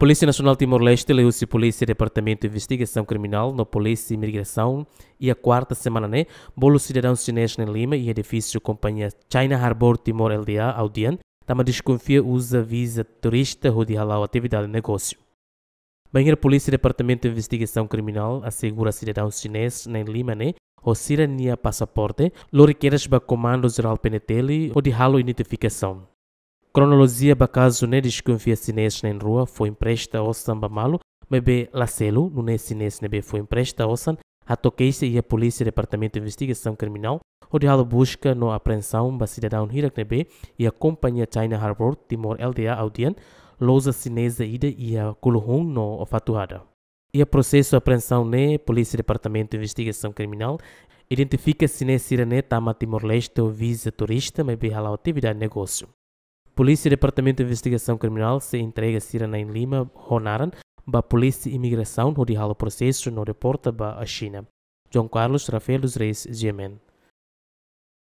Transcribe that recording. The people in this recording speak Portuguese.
Polícia Nacional Timor-Leste leu-se Polícia Departamento de Investigação Criminal na Polícia Imigração e a quarta semana, né? Bolo cidadão chinês em Lima e edifício companhia China Harbor Timor LDA, Audian, também desconfia usa visa turista rodealau atividade de negócio. Banheiro Polícia Departamento de Investigação Criminal assegura cidadão chinês em Lima, né? O cidadania passaporte, loriqueiras ba comando geral penetele ou de identificação. Cronologia bacaso ne desconfia sines na rua foi empresta ao samba malo, bebê lacelo, no ne sines nebe foi empresta ao san, a se e a polícia departamento de investigação criminal, onde ela busca no apreensão da cidadão Hirak nebe e a companhia China Harbor Timor LDA Audien, lousa sinesa ida e a Kulhung no fatuada. E a processo de apreensão ne polícia departamento de investigação criminal, identifica-se ne sirene tama Timor-Leste visa turista, mas ela atividade negócio. Polícia e Departamento de Investigação Criminal se entrega a Sirena em Lima, Honaran, ba Polícia de Imigração, onde há o processo no reporta ba a China. João Carlos Rafael dos Reis, Gemen.